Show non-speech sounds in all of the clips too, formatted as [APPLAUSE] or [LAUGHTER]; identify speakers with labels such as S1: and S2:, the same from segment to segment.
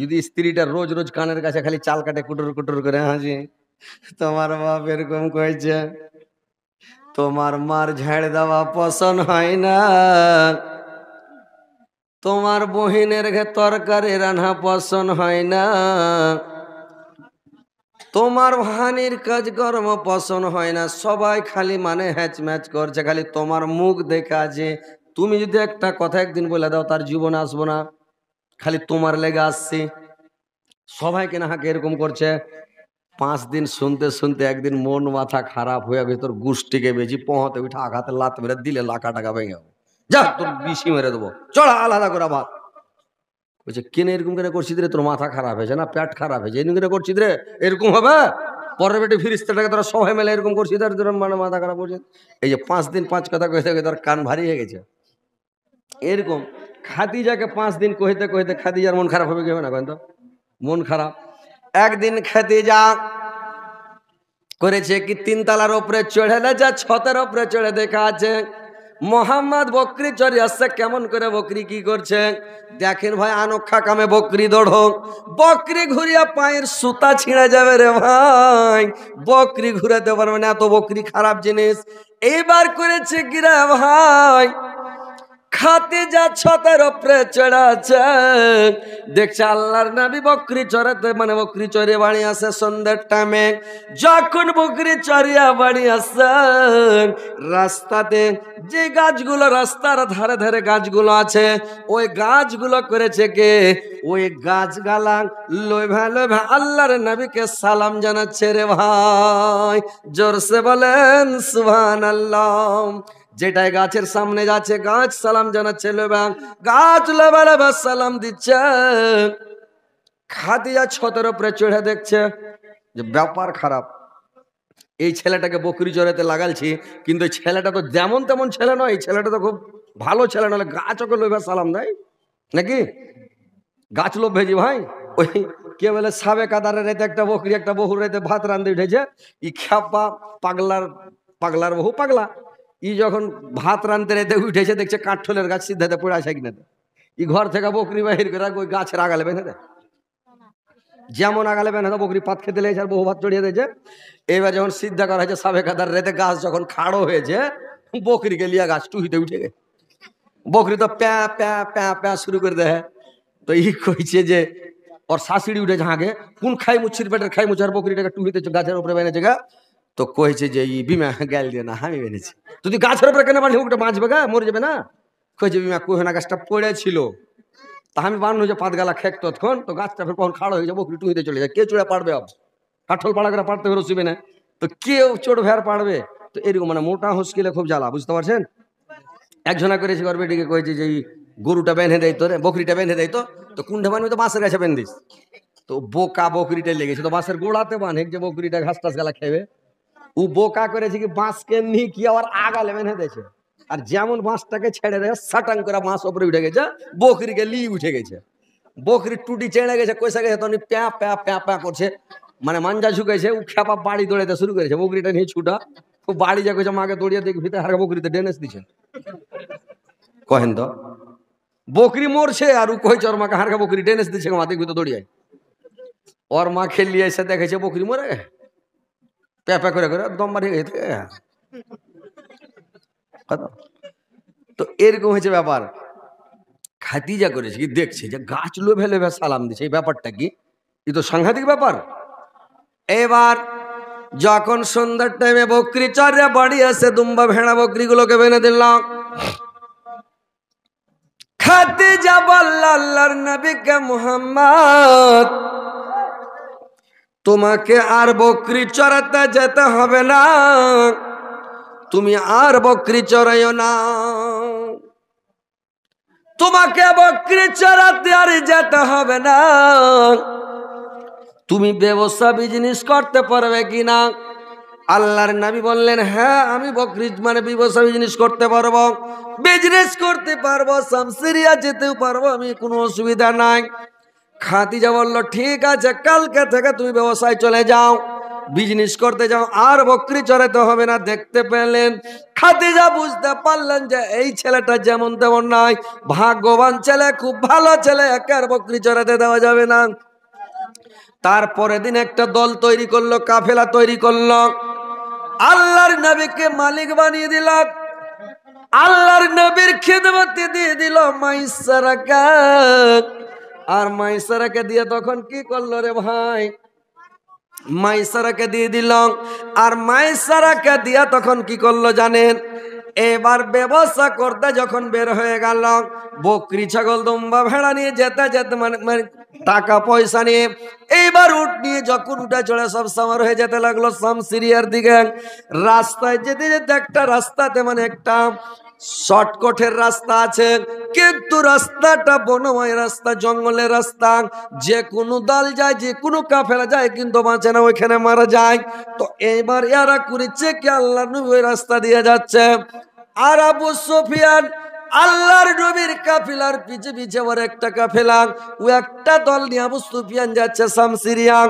S1: যদি স্ত্রীটা রোজ রোজ কানের কাছে খালি চাল কাটে কুটুর কুটুর করে হাসি হ্যাঁ তোমার বাপ এরকম কয়েছে তোমার মার ঝাড় দেওয়া পছন্দ হয় না তোমার বহিনের তরকারি রান্না পছন্দ হয় না তোমার ভানির কর্ম পছন্দ হয় না সবাই খালি মানে হ্যাচ ম্যাচ করছে খালি তোমার মুখ দেখা যে তুমি যদি একটা কথা একদিন বলে দাও তার জীবন আসবো না খালি তোমার লেগে আসছি সবাই কেনা হাঁকে এরকম করছে পাঁচ দিন শুনতে শুনতে একদিন মন মাথা খারাপ হয়ে তোর গুষ্টিকে বেজি পোহাতে উঠে আঘাতে লাত মেরে দিলে লাখা টাকা ভেঙে যা তোর বিশি মেরে দেবো চড়া আলাদা করে ভাত বলছে কেন এরকম কেন করছিস রে তোর মাথা খারাপ হয়েছে না প্যাট খারাপ হয়েছে এরকম কেন করছিস রে এরকম হবে পরের বেটে ফিরিস তোরা সবাই মেলে এরকম করছিস তার তোর মানে মাথা খারাপ করছে এই যে পাঁচ দিন পাঁচ কথা কয়ে থাকে তোর কান ভারী হয়ে গেছে এরকম খাদিজাকে পাঁচ দিন কহিতে কহিতে খাদিজার মন খারাপ হবে কি হবে না কেন মন খারাপ একদিন খাদিজা করেছে কি তিন তালার ওপরে চড়ে যা ছতের ওপরে চড়ে দেখা আছে মোহাম্মদ বকরি চড়ে আসছে কেমন করে বকরি কি করছে দেখেন ভাই আনক্ষা কামে বকরি দড়ো বকরি ঘুরিয়া পায়ের সুতা ছিঁড়ে যাবে রে ভাই বকরি ঘুরাতে পারবে না এত বকরি খারাপ জিনিস এইবার করেছে কিরা ভাই খাতে খাদিজা ছতের ওপরে চড়াছে দেখছে আল্লাহর নাবি বকরি চড়াতে মানে বকরি চড়িয়ে বাড়ি আসে সন্ধ্যের টাইমে যখন বকরি চড়িয়া বাড়ি আসে রাস্তাতে যে গাছগুলো রাস্তার ধারে ধারে গাছগুলো আছে ওই গাছগুলো করেছে কে ওই গাছগালা লোভা লোভা আল্লাহর নবীকে সালাম জানাচ্ছে রে ভাই জোরসে বলেন সুবহানাল্লাহ আল্লাহ যেটাই গাছের সামনে যাচ্ছে গাছ সালাম জানাচ্ছে লেবা গাছ লেবা লেবা সালাম দিচ্ছে খাদিয়া ছতের উপরে চড়ে দেখছে যে ব্যাপার খারাপ এই ছেলেটাকে বকরি চড়াতে লাগালছি কিন্তু ছেলেটা তো যেমন তেমন ছেলে নয় এই ছেলেটা তো খুব ভালো ছেলে নয় গাছ ওকে লোভে সালাম দেয় নাকি গাছ লোভ ভেজি ভাই ওই কে বলে সাবে কাদারে রেতে একটা বকরি একটা বহু রাইতে ভাত রান্ধে উঠেছে ই খ্যাপা পাগলার পাগলার বহু পাগলা ই যখন ভাত রানtere দে উঠে এসে দেখছে কাট্টলের গাছ সিদ্ধতে পড়ে আছে কিনা দে ই ঘর থেকে বকরি বাহির করে গড়া ওই গাছের আগালে বেনে দে যেমন আগালে বেনে দে বকরি পাট খেতে দিলে এর বহুত জড়িয়ে দেয় এইবার যখন সিদ্ধাকার হইছে সাবেকাদার রেতে গাছ যখন খাড়ো হয়ে যায় বকরি গেলিয়া গাছ টুহি দে উঠে বকরি তো প্যা প্যা প্যা প্যা শুরু করে দেয় তো ই কইছে যে অর সাসিড়ু রে যাহাগে কোন খাই মুছির বেটার খাই মুছির বকরিটা টুহি দে গাছের উপরে বেনে জায়গা তো কয়েছে যে ই বিমা গেল দিও না আমি বেনেছি তুই গাছের উপরে কেন বাঁধলি ওটা বাঁচবে গা মরে যাবে না কইছে বিমা না গাছটা পড়েছিল তা আমি বানো যে গালা খেক তৎক্ষণ তো গাছটা ফের কখন খাড়া হয়ে যাবো টুঁইতে চলে যায় কে চূড়া পারবে আব কাঠল পাড়া করে পারতে পারো শুবে না তো কেউ চোট ভের পারবে তো এরকম মানে মোটা হুস্কিলে খুব জ্বালা বুঝতে পারছেন একজনা করেছে গর্বে ডেকে কয়েছে যে গরুটা বেঁধে দেয় তো রে বকরিটা বেঁধে দেয় তো তো কুণ্ঠে বানবে তো বাঁশের গাছে বেঁধিস তো বোকা বকরিটা লেগেছে তো বাঁশের গোড়াতে বানে যে বকরিটা ঘাস টাস গালা খেবে ਉ ਬੋਕਾ ਕਰੇছে কি মাছকে নি কি আর আগা লেবেনে দছে আর যেমন মাছটাকে ছেড়ে দেছ ছাটাং করে মাছ ওপরে উঠে গেছে বোকরি গালি উঠে গেছে বোকরি টুডি চেনা গেছে কই সাগে তনি প্যা প্যা প্যা প্যা করেছে মানে মানজা শুকেছে উখ্যাপা পাড়ি দৌড়ে তা শুরু করেছে বোকরি টনি হে ছোটা তো বাড়ি জাগে জামা আগে দৌড়িয়া দেখি ভেতা হার বোকরি তে ডেনেস দিছে কোহেন দো বোকরি মরেছে আর উ কই চрма কা হার বোকরি ডেনেস দিছে মা দিক ভেতা দৌড়িয়া আর মা খেলিয়ে আসে দেখাইছে বোকরি মরে গে প্যাপা করে করে দম মারি গেছে তো এরকম হয়েছে ব্যাপার খাতি যা করেছে কি দেখছে যে গাছ লোভে লোভে সালাম দিছে এই ব্যাপারটা কি এ তো সাংঘাতিক ব্যাপার এবার যখন সন্ধ্যার টাইমে বকরি চারে বাড়ি আসে দুম্বা ভেড়া গুলোকে বেঁধে দিলাম খাতি যা বল্লা আল্লাহর নবীকে মুহাম্মদ তোমাকে আর বকরি চড়াতে যেতে হবে না তুমি আর বকরি চড়াইও না তোমাকে বকরি চড়াতে আর যেতে হবে না তুমি ব্যবসা বিজনেস করতে পারবে কি না আল্লাহর নাবি বললেন হ্যাঁ আমি বকরি মানে ব্যবসা বিজনেস করতে পারবো বিজনেস করতে পারবো সামসিরিয়া যেতেও পারবো আমি কোনো অসুবিধা নাই খাতিজা বলল ঠিক আছে কালকে থেকে তুমি ব্যবসায় চলে যাও বিজনেস করতে যাও আর বকরি চড়াইতে হবে না দেখতে পেলেন খাতিজা বুঝতে পারলেন যে এই ছেলেটা যেমন তেমন নয় ভাগ্যবান ছেলে খুব ভালো ছেলে একে আর বকরি চড়াতে দেওয়া যাবে না তারপরে দিন একটা দল তৈরি করলো কাফেলা তৈরি করলো আল্লাহর নবীকে মালিক বানিয়ে দিল আল্লাহর নবীর খেদমতি দিয়ে দিল মাইসারাকা আর মাইসারাকে দিয়ে তখন কি করলো রে ভাই মাইসারাকে দিয়ে দিল আর মাইসারাকে দিয়ে তখন কি করলো জানেন এবার ব্যবসা করতে যখন বের হয়ে গেল বকরি ছাগল দম্বা ভেড়া নিয়ে যেতে যেতে মানে, মানে টাকা পয়সা নিয়ে এইবার উঠ নিয়ে যখন উঠে চড়ে সব সামার হয়ে যেতে লাগলো সাম সিরিয়ার দিকে রাস্তায় যেতে যেতে একটা রাস্তাতে মানে একটা শর্টকটের রাস্তা আছে কিন্তু রাস্তাটা বনময় রাস্তা জঙ্গলের রাস্তা যে কোনো দাল যায় যে কোনো কাফেলা যায় কিন্তু বাঁচে না ওইখানে মারা যায় তো এইবার এরা করেছে কি আল্লাহ নবী ওই রাস্তা দিয়ে যাচ্ছে আর আবু সুফিয়ান আল্লাহর নবীর কাফিলার পিছে পিছে ওর একটা কাফেলা ও একটা দল নিয়ে আবু সুফিয়ান যাচ্ছে শামসিরিয়াং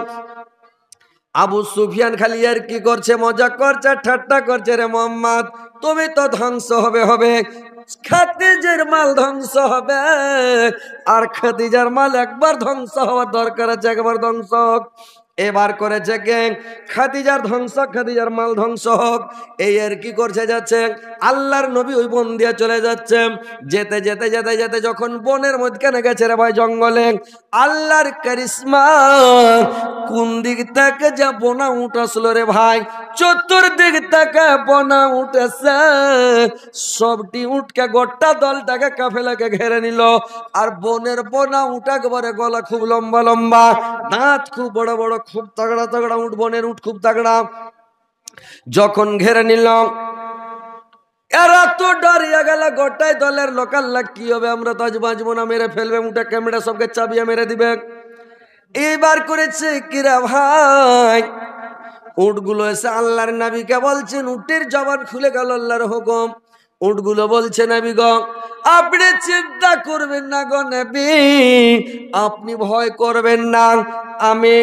S1: আবু সুফিয়ান খালি আর কি করছে মজা করছে ঠাট্টা করছে রে মোহাম্মদ তুমি তো ধ্বংস হবে হবে খাতিজের মাল ধ্বংস হবে আর খাতিজার মাল একবার ধ্বংস হওয়ার দরকার আছে একবার ধ্বংস হোক এবার করেছে গ্যাং খাদিজার ধ্বংস খাদিজার মাল ধ্বংস হোক এই আর কি করছে যাচ্ছে আল্লাহর নবী ওই বন দিয়ে চলে যাচ্ছে যেতে যেতে যেতে যেতে যখন বনের মধ্যখানে গেছে রে ভাই জঙ্গলে আল্লাহর কারিশমা কোন দিক থেকে যা বোনা উঠাছিল রে ভাই চতুর্দিক থেকে বোনা উঠেছে সবটি উঠকে গোটা দলটাকে কাফেলাকে ঘেরে নিল আর বনের বোনা উঠাকে গলা খুব লম্বা লম্বা দাঁত খুব বড় বড় খুব তগড়া তগড়া উঠ বনের উঠ খুব তাগড়া যখন ঘেরে নিলাম এরা তো ডরিয়া গেল গোটাই দলের লোকাল লাগ কি হবে আমরা তো আজ বাঁচবো না মেরে ফেলবে উঠে ক্যামেরা সবকে চাবিয়া মেরে দিবে এইবার করেছে কিরা ভাই উটগুলো এসে আল্লাহর নাবিকে বলছেন উটের জবান খুলে গেল আল্লাহর হুকুম উটগুলো বলছে নাবি গ আপনি চিন্তা করবেন না গো নাবি আপনি ভয় করবেন না আমি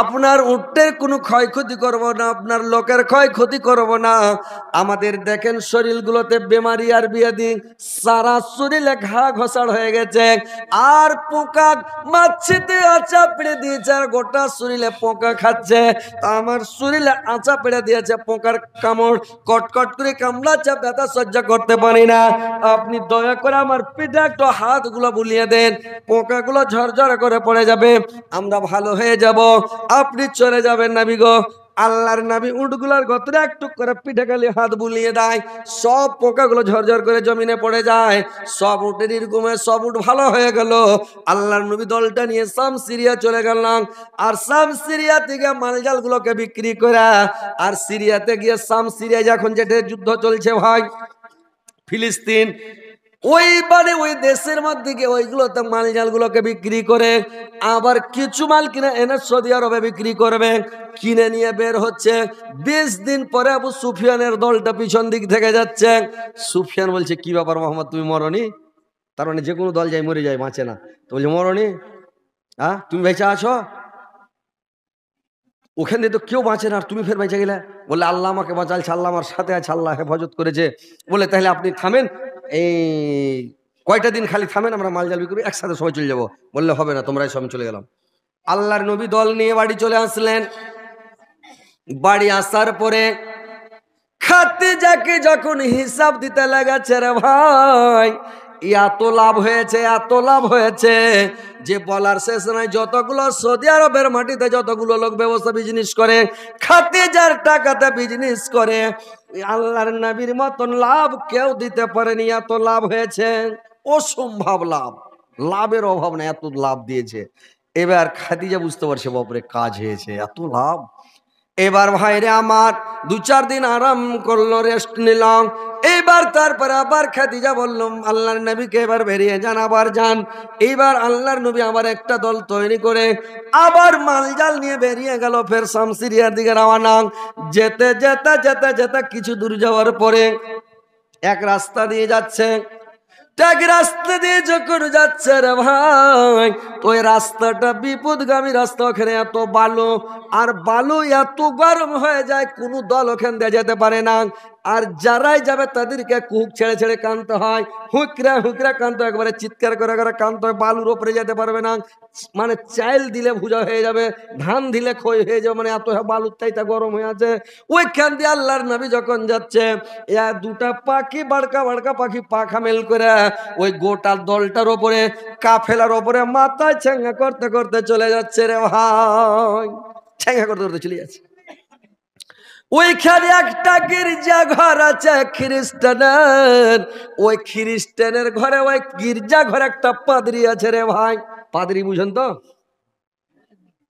S1: আপনার উঠতের কোনো ক্ষয়ক্ষতি করব না আপনার লোকের ক্ষয়ক্ষতি করব না আমাদের দেখেন শরীরগুলোতে বেমারি আর বিয়াদি সারা শরীরে ঘা ঘষাড় হয়ে গেছে আর পোকা মাছিতে আচা পেড়ে দিয়েছে আর গোটা শরীরে পোকা খাচ্ছে আমার শরীরে আঁচা পেড়ে দিয়েছে পোকার কামড় কটকট করে কামড়াচ্ছে ব্যথা সহ্য করতে পারি না আপনি দয়া করে আমার পিঠে একটু হাতগুলো বুলিয়ে দেন পোকাগুলো ঝরঝর করে পড়ে যাবে আমরা ভালো হয়ে যাব আপনি চলে যাবেন নাবি গো আল্লাহর নাবি উঠগুলার গতরে একটু করে পিঠে গালি হাত বুলিয়ে দেয় সব পোকাগুলো ঝরঝর করে জমিনে পড়ে যায় সব উঠের ঘুমে সব উঠ ভালো হয়ে গেল আল্লাহর নবী দলটা নিয়ে সাম সিরিয়া চলে গেলাম আর সাম সিরিয়া থেকে মালজালগুলোকে বিক্রি করে আর সিরিয়াতে গিয়ে সাম সিরিয়া যখন যেটা যুদ্ধ চলছে ভাই ফিলিস্তিন ওইবারে ওই দেশের মধ্যে গিয়ে মাল মালজালগুলোকে বিক্রি করে আবার কিছু মাল কিনে এনে সৌদি আরবে বিক্রি করবে কিনে নিয়ে বের হচ্ছে বিশ দিন পরে আবু সুফিয়ানের দলটা পিছন দিক থেকে যাচ্ছে সুফিয়ান বলছে কি ব্যাপার মোহাম্মদ তুমি মরনি তার মানে যে কোনো দল যাই মরে যায় বাঁচে না তো বলছে মরনি হ্যাঁ তুমি বেঁচে আছো ওখান দিয়ে তো কেউ বাঁচে না আর তুমি ফের বেঁচে গেলে বলে আল্লাহ আমাকে বাঁচাল আল্লাহ আমার সাথে আছে আল্লাহ হেফাজত করেছে বলে তাহলে আপনি থামেন এই কয়টা দিন খালি থামেন আমরা মাল জাল বিক্রি একসাথে সবাই চলে যাবো বললে হবে না তোমরাই সবাই চলে গেলাম আল্লাহর নবী দল নিয়ে বাড়ি চলে আসলেন বাড়ি আসার পরে খাতে যাকে যখন হিসাব দিতে লাগাচ্ছে রে ভাই এত লাভ হয়েছে এত লাভ হয়েছে যে বলার শেষ নাই যতগুলো সৌদি আরবের মাটিতে যতগুলো লোক ব্যবসা বিজনেস করে খাতে যার টাকাতে বিজনেস করে আল্লাহর নবীর মতন লাভ কেউ দিতে পারেনি এত লাভ হয়েছে অসম্ভব লাভ লাভের অভাব না এত লাভ দিয়েছে এবার খাদিজা বুঝতে পারছে বাপরে কাজ হয়েছে এত লাভ এবার ভাইরে আমার দু চার দিন আরাম করলো রেস্ট নিলাম এইবার তারপরে আবার খাদিজা বললাম আল্লাহর নবীকে এবার বেরিয়ে যান আবার যান এইবার আল্লাহর নবী আবার একটা দল তৈরি করে আবার মালজাল নিয়ে বেরিয়ে গেল ফের শামসিরিয়ার দিকে রওনা যেতে যেতে যেতে যেতে কিছু দূর যাওয়ার পরে এক রাস্তা দিয়ে যাচ্ছে এক রাস্তা দিয়ে যখন যাচ্ছে রে ভাই ওই রাস্তাটা বিপদগামী রাস্তা ওখানে এত বালু আর বালু এত গরম হয়ে যায় কোনো দল ওখান দিয়ে যেতে পারে না আর যারাই যাবে তাদেরকে কুক ছেড়ে ছেড়ে কানতে হয় হুকরা হুকরা কানতে হয় একবারে চিৎকার করে করে কানতে হয় বালুর ওপরে যেতে পারবে না মানে চাইল দিলে ভুজা হয়ে যাবে ধান দিলে ক্ষয় হয়ে যাবে মানে এত বালুর তাইটা গরম হয়ে আছে ওইখান দিয়ে আল্লাহর নাবি যখন যাচ্ছে ইয়া দুটা পাখি বাড়কা বাড়কা পাখি পাখা মেল করে ওই গোটা দলটার ওপরে কাফেলার ওপরে মাথা ছ্যাঙ্গা করতে করতে চলে যাচ্ছে রে ভাই ছ্যাঙ্গা করতে করতে চলে যাচ্ছে ওইখানে একটা গির্জা ঘর আছে খ্রিস্টানের ওই খ্রিস্টানের ঘরে ওই গির্জা ঘরে একটা পাদরি আছে রে ভাই পাদরি বুঝেন তো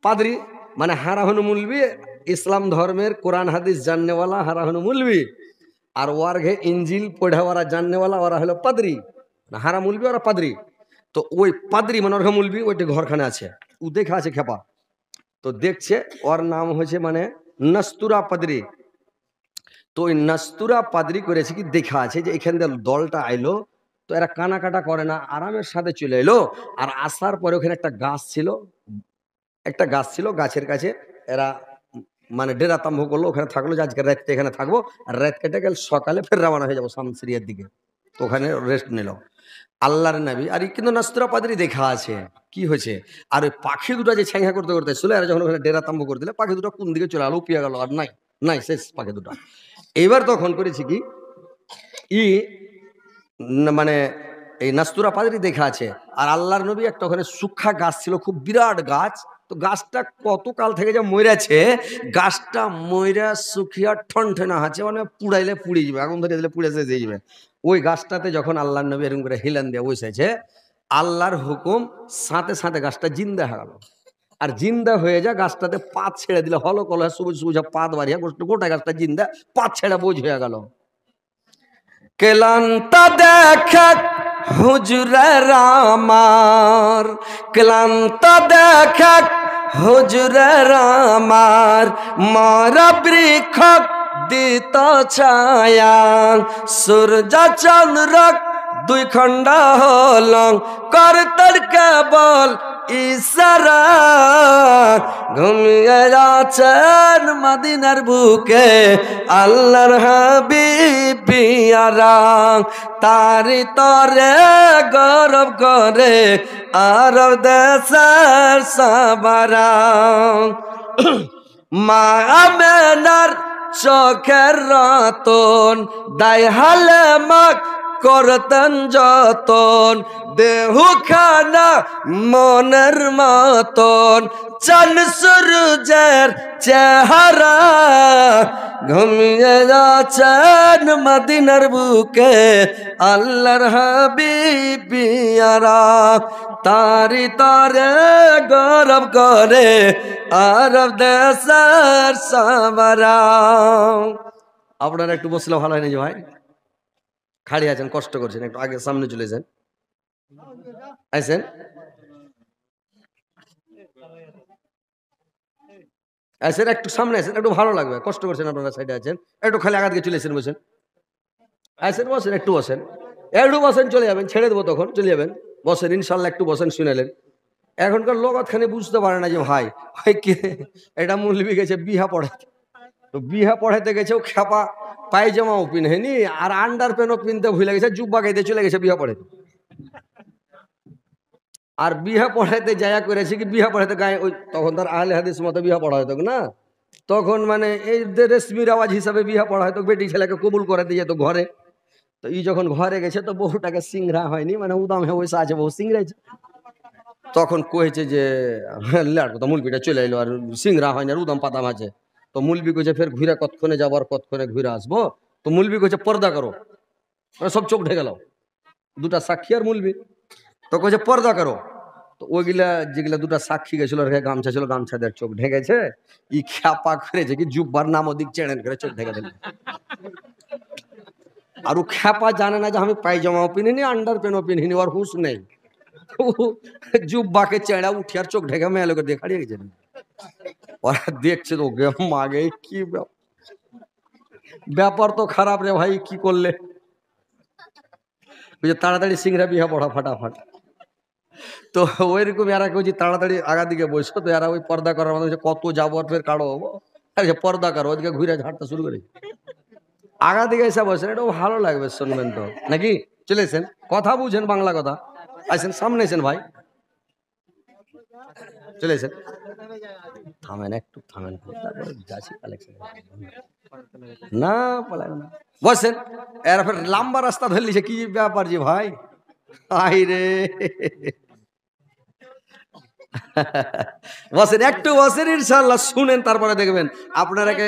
S1: পাদরি মানে হারাহনু মুলবি ইসলাম ধর্মের কোরআন হাদিস জাননেওয়ালা হারাহনু মুলবি আর ওয়ার ইঞ্জিল ইঞ্জিল পড়েওয়ালা জাননেওয়ালা ওরা হলো পাদরি না হারা মুলবি ওরা পাদরি তো ওই পাদ্রি মানে ওর মুলবি ওইটা ঘরখানে আছে ও দেখে আছে খেপা তো দেখছে ওর নাম হয়েছে মানে নস্তুরা পাদ্রি তো ওই নাস্তুরা পাদ্রি করেছে কি দেখা আছে যে এখান দিয়ে দলটা আইলো তো এরা কানাকাটা করে না আরামের সাথে চলে এলো আর আসার পরে ওখানে একটা গাছ ছিল একটা গাছ ছিল গাছের কাছে এরা মানে ডেরা তাম্ভ করলো ওখানে থাকলো যে আজকে রাতটা এখানে থাকবো আর রাত কেটে গেল সকালে ফের রওনা হয়ে যাবো শামসিরিয়ার দিকে তো ওখানে রেস্ট নিল আল্লাহর নাবি আর কিন্তু নাস্তরা পাদেরই দেখা আছে কি হয়েছে আর ওই পাখি দুটো যে ছ্যাঁঘা করতে করতে চলে আর যখন ওখানে ডেরা তাম্ব করে দিলে পাখি দুটো কোন দিকে চলে আলো পিয়া গেল আর নাই নাই শেষ পাখি দুটা এবার তখন করেছি কি ই মানে এই নাস্তুরা পাদেরই দেখা আছে আর আল্লাহর নবী একটা ওখানে সুক্ষা গাছ ছিল খুব বিরাট গাছ তো গাছটা কতকাল থেকে যে মরেছে গাছটা ময়রা শুকিয়া ঠনঠনা আছে মানে পুড়াইলে পুড়ে যাবে আগুন ধরে দিলে পুড়ে যেতে যাবে ওই গাছটাতে যখন আল্লাহর নবী এরকম করে হিলান দিয়ে বসেছে আল্লাহর হুকুম সাঁতে সাঁতে গাছটা জিন্দা হারালো আর জিন্দা হয়ে যা গাছটাতে পাত ছেড়ে দিলে হলো কল সবুজ সবুজ পাত বাড়িয়া গোটা গাছটা জিন্দা পাত ছেড়ে বোঝ হয়ে গেল কেলান্তা দেখা হুজুর রামার ক্লান্ত দেখা হুজুরার আমার মরা বৃক্ষক দিত ছায়া সূর্য চন্দ্রক দুই খণ্ডা হলং করতর কেবল ইসারা ঘুমিয়ে আছেন মাদিনার বুকে আল্লাহর হাবিবিয়ারা তারি তরে গৌরব করে আর দেশের সাবারা [CLEARS THROAT] মা মেনার চোখের রাতন দায় হালে মাক করতেন যতন দেহ খানা মনের মতন চল সুরজের চেহারা ঘুমিয়ে যাচ্ছেন মদিনার বুকে আল্লাহর হাবিবিয়ারা তারি তারে গৌরব করে আরব দেশের সামারা আপনারা একটু বসলে ভালো হয়নি যে ভাই খাড়ি আছেন কষ্ট করছেন একটু আগে সামনে চলে যান আইসেন আইসেন একটু সামনে আছেন একটু ভালো লাগবে কষ্ট করছেন আপনারা সাইডে আছেন একটু খালি আঘাত গিয়ে চলে এসেন বসেন আইসেন বসেন একটু বসেন একটু বসেন চলে যাবেন ছেড়ে দেবো তখন চলে যাবেন বসেন ইনশাল্লাহ একটু বসেন শুনেলেন এখনকার লোক খানে বুঝতে পারে না যে ভাই ভাই কে এটা মূল্য গেছে বিহা পড়াতে তো বিহা পড়াইতে গেছে ও খেপা পায়জামাও পিনহেনি আর আন্ডার প্যানও পিনতে ভুলে গেছে জুব্বা গাইতে চলে গেছে বিহা পড়াইতে আর বিহা পড়াইতে যায়া করেছে কি বিহা পড়াইতে গায়ে ওই তখন তার আহলে হাদিস মতো বিহা পড়া হতো না তখন মানে এই রেশমির আওয়াজ হিসাবে বিহা পড়া হতো বেটি ছেলেকে কবুল করে দিয়ে যেত ঘরে তো ই যখন ঘরে গেছে তো বহুটাকে সিংরা হয়নি মানে উদাম হয়ে বসে আছে বহু সিংরাইছে তখন কয়েছে যে লাট তো মুলপিটা চলে এলো আর সিংরা হয়নি আর উদাম পাতাম আছে তো মুলবি কইছে ফের ঘুইরা কত কোনে যাবার কত কোনে ঘুইরা আসবো তো মুলবি কইছে পর্দা করো আর মানে সব চোখ ঢেগা নাও দুটা সাক্ষী আর মুলবি তো কইছে পর্দা করো তো ওই গিলা যে গিলা দুটা সাক্ষী গেছিল আর গামছা ছিল গামছাদার চোখ ঢেগেছে ই খাপা করেছে কি জুব্বার নাম অধিক চড়েন করে চোখ ঢেগা দেন আরু খাপা জানে না যে আমি পায়জামা ওপিনি নি আন্ডার প্যান ওপিনি নি আর হুঁশ নাই জুব্বা কে চড়াও উঠিয়ার চোখ ঢেগা মে আলো করে দেখাড়ি যে ওরা দেখছে তো মাগে কি ব্যাপার তো খারাপ রে ভাই কি করলে বুঝে তাড়াতাড়ি সিংরা বিহা পড়া ফাটাফাট তো ওইরকম এরা কেউ তাড়াতাড়ি আগা দিকে বসো তো এরা ওই পর্দা করার মধ্যে কত যাবো আর ফের কাড়ো হবো পর্দা করো ওদিকে ঘুরে ঝাড়তে শুরু করি আগা দিকে এসে বসে এটাও ভালো লাগবে শুনবেন তো নাকি চলে কথা বুঝেন বাংলা কথা আসেন সামনে এসেন ভাই চলে এসেন থামেন একটু থামেন তারপরে যাচ্ছি কালেকশন না পালাবে না বসেন এরা লম্বা রাস্তা ধরে লিছে কি ব্যাপার যে ভাই আই রে বসেন একটু বসেন ইনশাল্লাহ শুনেন তারপরে দেখবেন আপনারাকে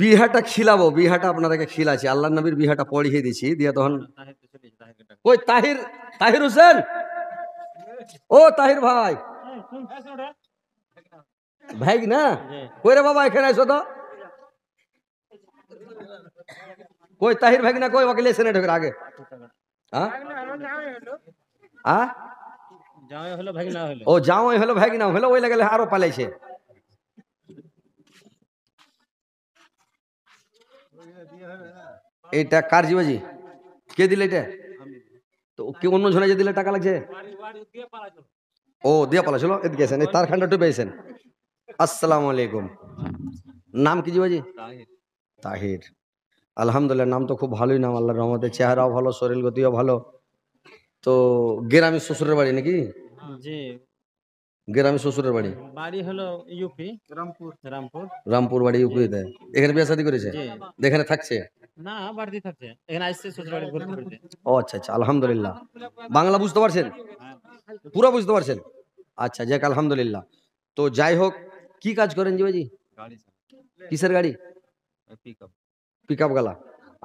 S1: বিহাটা খিলাবো বিহাটা আপনারাকে খিলাছি আল্লাহ নবীর বিহাটা পড়িয়ে দিছি দিয়ে তখন ওই তাহির তাহির হোসেন ও তাহির ভাই ভাইগ না কই রে বাবা এখানে আসো তো কই তাহির ভাইগ না কই ওকে লেসে না ঢোকের আগে হ্যাঁ হ্যাঁ ও যাও হলো ভাগ না হলো ওই লাগলে আরো পালাইছে এটা কার জীবাজি কে দিলে এটা তো কে অন্য জনে যে দিলে টাকা লাগছে ও দিয়া ছিল এদিকে আছেন এই তার খানটা ডুবে আছেন আসসালামু আলাইকুম নাম কি জিবাজি তাহির আলহামদুলিল্লাহ নাম তো খুব ভালোই নাম আল্লাহ রহমতে চেহারাও ভালো শরীর গতিও ভালো তো গ্রামে শ্বশুরের বাড়ি নাকি গ্রামে শ্বশুরের বাড়ি বাড়ি হলো ইউপি রামপুর রামপুর রামপুর বাড়ি ইউপিতে এখানে বিয়ে শাদী করেছে এখানে থাকছে না বাড়িতে থাকছে এখানে আসছে শ্বশুর বাড়ি ঘুরতে ও আচ্ছা আচ্ছা আলহামদুলিল্লাহ বাংলা বুঝতে পারছেন হ্যাঁ। পুরো বুঝতে পারছেন আচ্ছা যাক আলহামদুলিল্লাহ তো যাই হোক কি কাজ করেন জিবাজি কিসের গাড়ি পিক আপ গালা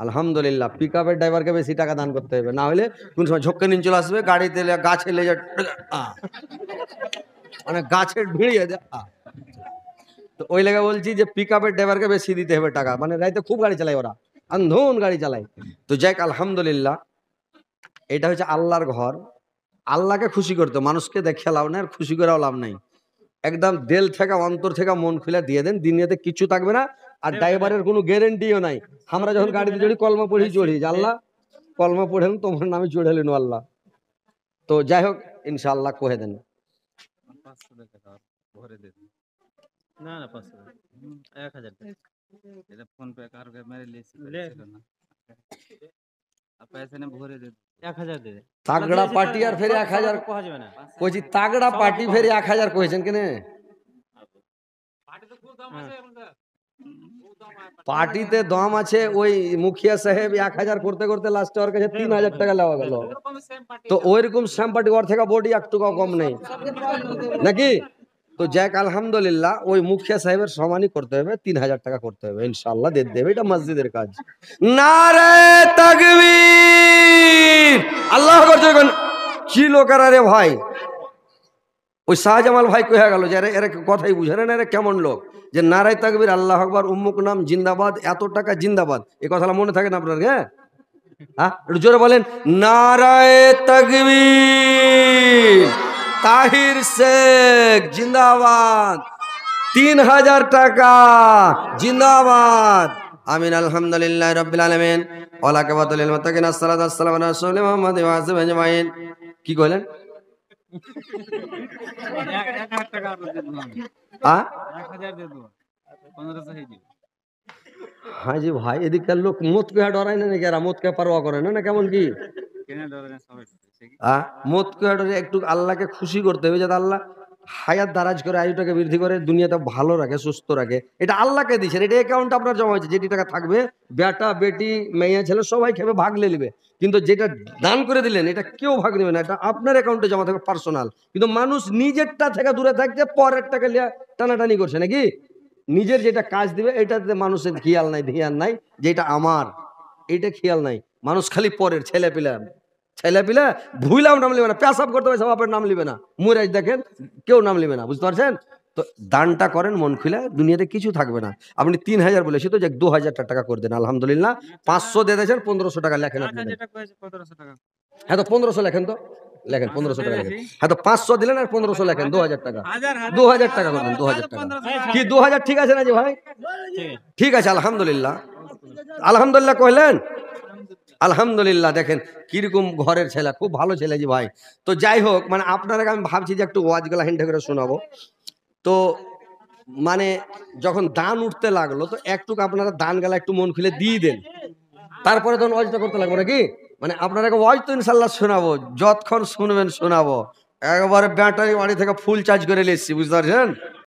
S1: আলহামদুলিল্লাহ পিক আপের ড্রাইভারকে বেশি টাকা দান করতে হবে না হলে কোন সময় ঝোঁকে নিয়ে চলে আসবে গাড়িতে গাছে লেগে মানে গাছে ভিড়িয়ে তো ওই লেগে বলছি যে পিক আপের ড্রাইভারকে বেশি দিতে হবে টাকা মানে রাইতে খুব গাড়ি চালায় ওরা আন্ধন গাড়ি চালায় তো যাক আলহামদুলিল্লাহ এটা হচ্ছে আল্লাহর ঘর আল্লাহকে খুশি করতো মানুষকে দেখে লাভ নেই আর খুশি করাও লাভ নাই একদম দেল থেকে অন্তর থেকে মন খুলে দিয়ে দেন দিনিয়াতে কিছু থাকবে না আর ড্রাইভারের কোনো গ্যারেন্টিও নাই আমরা যখন গাড়িতে চড়ি কলমা পড়ি চড়ি আল্লাহ কলমা পড়েন তোমার নামে চড়েলেন আল্লাহ তো যাই হোক ইনশাআল্লাহ কহে দেন না না পাঁচশো এক হাজার ফোন পে কার মেরে তাগড়া পার্টি আর ফের এক হাজার কইছি তাগড়া পার্টি ফের এক হাজার কইছেন কেনে পার্টিতে দম আছে ওই মুখিয়া সাহেব এক হাজার করতে করতে লাস্টে ওর কাছে হ্যাঁ, তিন হাজার হ্যাঁ। টাকা লেওয়া গেল তো ওইরকম শ্যাম পার্টি ওর থেকে বডি এক টাকাও কম নেই নাকি তো হ্যাঁ। যাক আলহামদুলিল্লাহ ওই মুখিয়া সাহেবের সমানই করতে হবে তিন হাজার টাকা করতে হবে ইনশাল্লাহ দেখ দেবে এটা মসজিদের কাজ না রে আল্লাহ আল্লাহ কি লোকের আরে ভাই ওই শাহজামাল ভাই কোহা গেল যে এরা কথাই বুঝে না এরা কেমন লোক যে নারায় তাকবির আল্লাহ আকবর উম্মুক নাম জিন্দাবাদ এত টাকা জিন্দাবাদ এ কথাটা মনে থাকে না আপনার হ্যাঁ হ্যাঁ একটু জোরে বলেন নারায় তাকবির তাহির শেখ জিন্দাবাদ তিন হাজার টাকা জিন্দাবাদ আমিন আলহামদুলিল্লাহ রবিল আলমেন ওলাকাবাতুল মতাকিন আসসালাত আসসালাম রাসূল মুহাম্মদ ওয়া আজমাইন কি কইলেন হ্যাঁ জি ভাই এদিককার লোক মত কে না নাকি এরা মত পারোয়া করে না না কেমন কি কেন না সবাই আহ মত একটু আল্লাহকে খুশি করতে হবে যাতে আল্লাহ হায়াত দারাজ করে আয়ুটাকে বৃদ্ধি করে দুনিয়াটা ভালো রাখে সুস্থ রাখে এটা আল্লাহকে দিচ্ছেন এটা অ্যাকাউন্ট আপনার জমা হয়েছে যেটি টাকা থাকবে বেটা বেটি মেয়ে ছেলে সবাই খেবে ভাগ নিয়ে নেবে কিন্তু যেটা দান করে দিলেন এটা কেউ ভাগ নেবে না এটা আপনার অ্যাকাউন্টে জমা থাকবে পার্সোনাল কিন্তু মানুষ নিজেরটা থেকে দূরে থাকছে টাকা নিয়ে টানাটানি করছে নাকি নিজের যেটা কাজ দিবে এটাতে মানুষের খেয়াল নাই ধ্যান নাই যেটা আমার এটা খেয়াল নাই মানুষ খালি পরের ছেলে পেলাম ছেলে পিলে ভুইলাম নাম লিবে না পেশাব করতে হবে সবাপের নাম লিবে না মুরাজ দেখেন কেউ নাম লিবে না বুঝতে পারছেন তো দানটা করেন মন খুলে দুনিয়াতে কিছু থাকবে না আপনি তিন হাজার বলেছি তো যে দু হাজার টাকা করে দেন আলহামদুলিল্লাহ পাঁচশো দিয়ে দিয়েছেন পনেরোশো টাকা লেখেন আপনি হ্যাঁ তো পনেরোশো লেখেন তো লেখেন পনেরোশো টাকা লেখেন হ্যাঁ তো পাঁচশো দিলেন আর পনেরোশো লেখেন দু হাজার টাকা দু হাজার টাকা করবেন দু হাজার টাকা কি দু হাজার ঠিক আছে না যে ভাই ঠিক আছে আলহামদুলিল্লাহ আলহামদুলিল্লাহ কহিলেন আলহামদুলিল্লাহ দেখেন কিরকম ঘরের ছেলে খুব ভালো ছেলে যে ভাই তো যাই হোক মানে আপনারা আমি ভাবছি যে একটু ওয়াজগুলা হেন্ডে করে শোনাবো তো মানে যখন দান উঠতে লাগলো তো একটু আপনারা দানগুলা একটু মন খুলে দিয়ে দেন তারপরে তখন ওয়াজটা করতে লাগবো নাকি মানে আপনারাকে ওয়াজ তো ইনশাল্লাহ শোনাবো যতক্ষণ শুনবেন শোনাবো একবারে ব্যাটারি বাড়ি থেকে ফুল চার্জ করে নিচ্ছি বুঝতে পারছেন